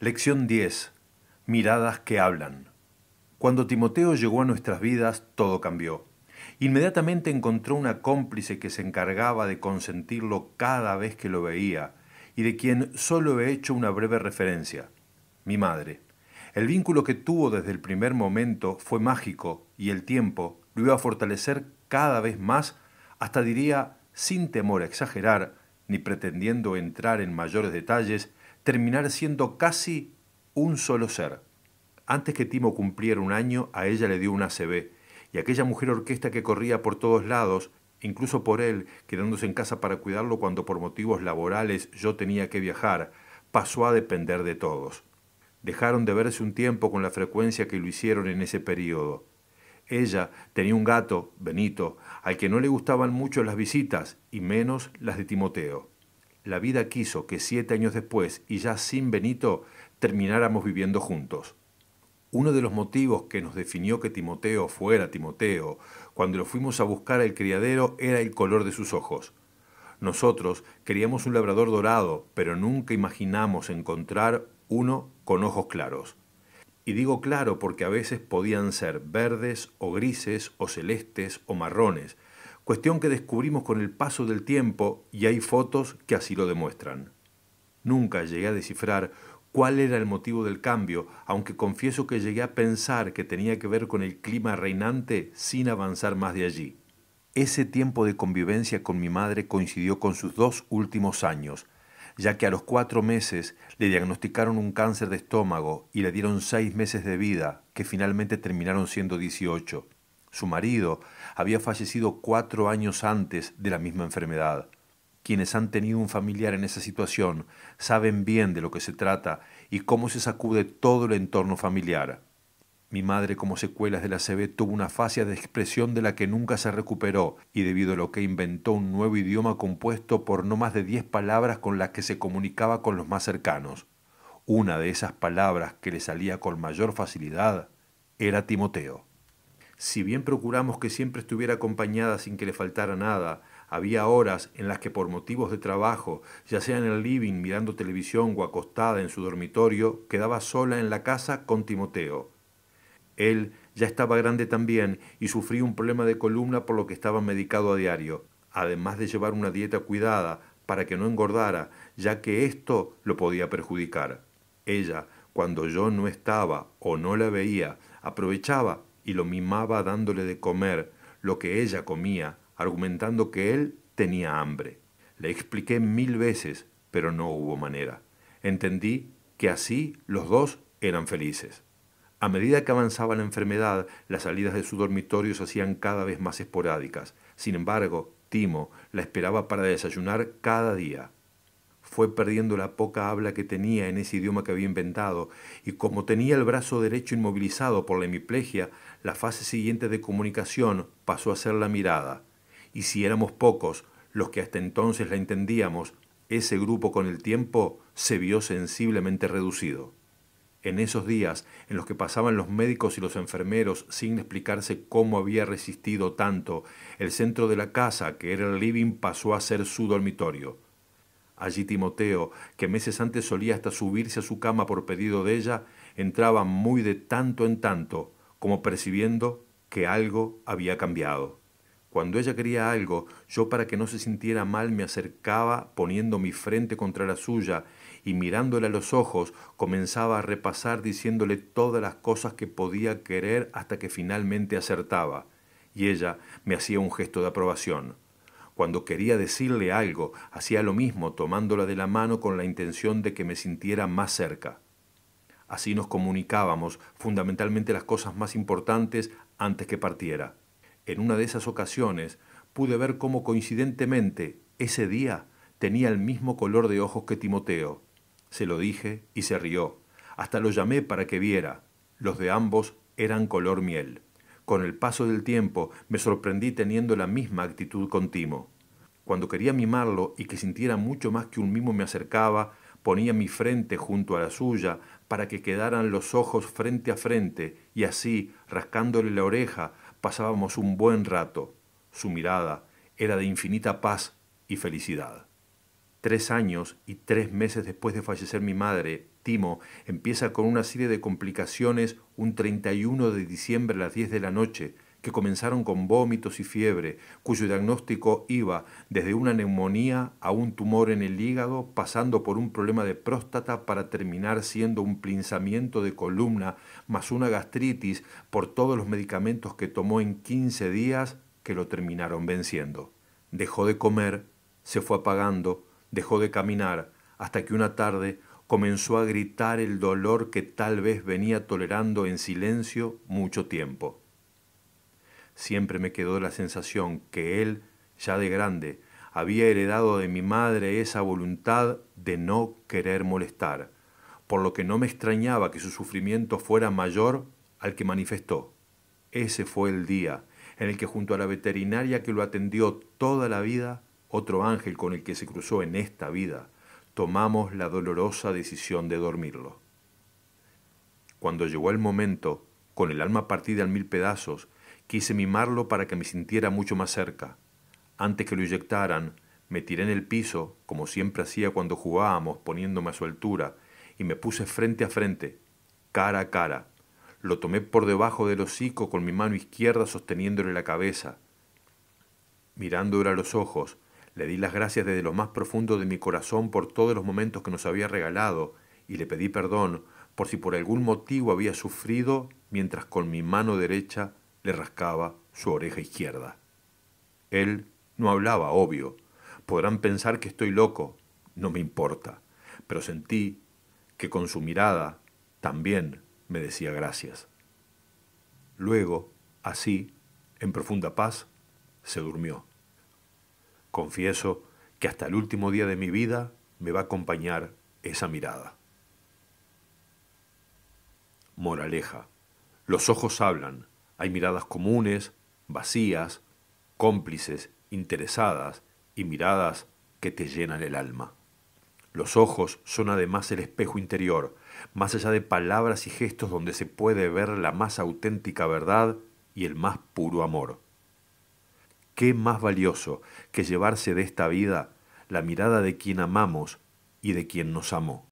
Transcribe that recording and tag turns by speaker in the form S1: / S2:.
S1: Lección 10. Miradas que hablan. Cuando Timoteo llegó a nuestras vidas, todo cambió. Inmediatamente encontró una cómplice que se encargaba de consentirlo cada vez que lo veía y de quien solo he hecho una breve referencia, mi madre. El vínculo que tuvo desde el primer momento fue mágico y el tiempo lo iba a fortalecer cada vez más, hasta diría sin temor a exagerar, ni pretendiendo entrar en mayores detalles, terminar siendo casi un solo ser. Antes que Timo cumpliera un año, a ella le dio una CB, y aquella mujer orquesta que corría por todos lados, incluso por él, quedándose en casa para cuidarlo cuando por motivos laborales yo tenía que viajar, pasó a depender de todos. Dejaron de verse un tiempo con la frecuencia que lo hicieron en ese periodo. Ella tenía un gato, Benito, al que no le gustaban mucho las visitas, y menos las de Timoteo la vida quiso que siete años después, y ya sin Benito, termináramos viviendo juntos. Uno de los motivos que nos definió que Timoteo fuera Timoteo, cuando lo fuimos a buscar al criadero, era el color de sus ojos. Nosotros queríamos un labrador dorado, pero nunca imaginamos encontrar uno con ojos claros. Y digo claro porque a veces podían ser verdes o grises o celestes o marrones, cuestión que descubrimos con el paso del tiempo y hay fotos que así lo demuestran. Nunca llegué a descifrar cuál era el motivo del cambio, aunque confieso que llegué a pensar que tenía que ver con el clima reinante sin avanzar más de allí. Ese tiempo de convivencia con mi madre coincidió con sus dos últimos años, ya que a los cuatro meses le diagnosticaron un cáncer de estómago y le dieron seis meses de vida, que finalmente terminaron siendo 18. Su marido había fallecido cuatro años antes de la misma enfermedad. Quienes han tenido un familiar en esa situación saben bien de lo que se trata y cómo se sacude todo el entorno familiar. Mi madre, como secuelas de la CB, tuvo una fascia de expresión de la que nunca se recuperó y debido a lo que inventó un nuevo idioma compuesto por no más de diez palabras con las que se comunicaba con los más cercanos. Una de esas palabras que le salía con mayor facilidad era Timoteo. Si bien procuramos que siempre estuviera acompañada sin que le faltara nada, había horas en las que por motivos de trabajo, ya sea en el living mirando televisión o acostada en su dormitorio, quedaba sola en la casa con Timoteo. Él ya estaba grande también y sufría un problema de columna por lo que estaba medicado a diario, además de llevar una dieta cuidada para que no engordara, ya que esto lo podía perjudicar. Ella, cuando yo no estaba o no la veía, aprovechaba y lo mimaba dándole de comer lo que ella comía, argumentando que él tenía hambre. Le expliqué mil veces, pero no hubo manera. Entendí que así los dos eran felices. A medida que avanzaba la enfermedad, las salidas de su dormitorio se hacían cada vez más esporádicas. Sin embargo, Timo la esperaba para desayunar cada día fue perdiendo la poca habla que tenía en ese idioma que había inventado, y como tenía el brazo derecho inmovilizado por la hemiplegia, la fase siguiente de comunicación pasó a ser la mirada. Y si éramos pocos los que hasta entonces la entendíamos, ese grupo con el tiempo se vio sensiblemente reducido. En esos días en los que pasaban los médicos y los enfermeros sin explicarse cómo había resistido tanto, el centro de la casa, que era el living, pasó a ser su dormitorio. Allí Timoteo, que meses antes solía hasta subirse a su cama por pedido de ella, entraba muy de tanto en tanto, como percibiendo que algo había cambiado. Cuando ella quería algo, yo para que no se sintiera mal me acercaba poniendo mi frente contra la suya y mirándole a los ojos comenzaba a repasar diciéndole todas las cosas que podía querer hasta que finalmente acertaba, y ella me hacía un gesto de aprobación. Cuando quería decirle algo, hacía lo mismo tomándola de la mano con la intención de que me sintiera más cerca. Así nos comunicábamos fundamentalmente las cosas más importantes antes que partiera. En una de esas ocasiones pude ver cómo coincidentemente ese día tenía el mismo color de ojos que Timoteo. Se lo dije y se rió. Hasta lo llamé para que viera. Los de ambos eran color miel. Con el paso del tiempo me sorprendí teniendo la misma actitud con Timo. Cuando quería mimarlo y que sintiera mucho más que un mimo me acercaba, ponía mi frente junto a la suya para que quedaran los ojos frente a frente y así, rascándole la oreja, pasábamos un buen rato. Su mirada era de infinita paz y felicidad. Tres años y tres meses después de fallecer mi madre, empieza con una serie de complicaciones un 31 de diciembre a las 10 de la noche, que comenzaron con vómitos y fiebre, cuyo diagnóstico iba desde una neumonía a un tumor en el hígado, pasando por un problema de próstata para terminar siendo un pinzamiento de columna, más una gastritis por todos los medicamentos que tomó en 15 días que lo terminaron venciendo. Dejó de comer, se fue apagando, dejó de caminar, hasta que una tarde comenzó a gritar el dolor que tal vez venía tolerando en silencio mucho tiempo. Siempre me quedó la sensación que él, ya de grande, había heredado de mi madre esa voluntad de no querer molestar, por lo que no me extrañaba que su sufrimiento fuera mayor al que manifestó. Ese fue el día en el que junto a la veterinaria que lo atendió toda la vida, otro ángel con el que se cruzó en esta vida, tomamos la dolorosa decisión de dormirlo. Cuando llegó el momento, con el alma partida en mil pedazos, quise mimarlo para que me sintiera mucho más cerca. Antes que lo inyectaran, me tiré en el piso, como siempre hacía cuando jugábamos, poniéndome a su altura, y me puse frente a frente, cara a cara. Lo tomé por debajo del hocico con mi mano izquierda sosteniéndole la cabeza. Mirándole a los ojos, le di las gracias desde lo más profundo de mi corazón por todos los momentos que nos había regalado y le pedí perdón por si por algún motivo había sufrido mientras con mi mano derecha le rascaba su oreja izquierda. Él no hablaba, obvio. Podrán pensar que estoy loco, no me importa, pero sentí que con su mirada también me decía gracias. Luego, así, en profunda paz, se durmió. Confieso que hasta el último día de mi vida me va a acompañar esa mirada. Moraleja. Los ojos hablan. Hay miradas comunes, vacías, cómplices, interesadas y miradas que te llenan el alma. Los ojos son además el espejo interior, más allá de palabras y gestos donde se puede ver la más auténtica verdad y el más puro amor. ¿Qué más valioso que llevarse de esta vida la mirada de quien amamos y de quien nos amó?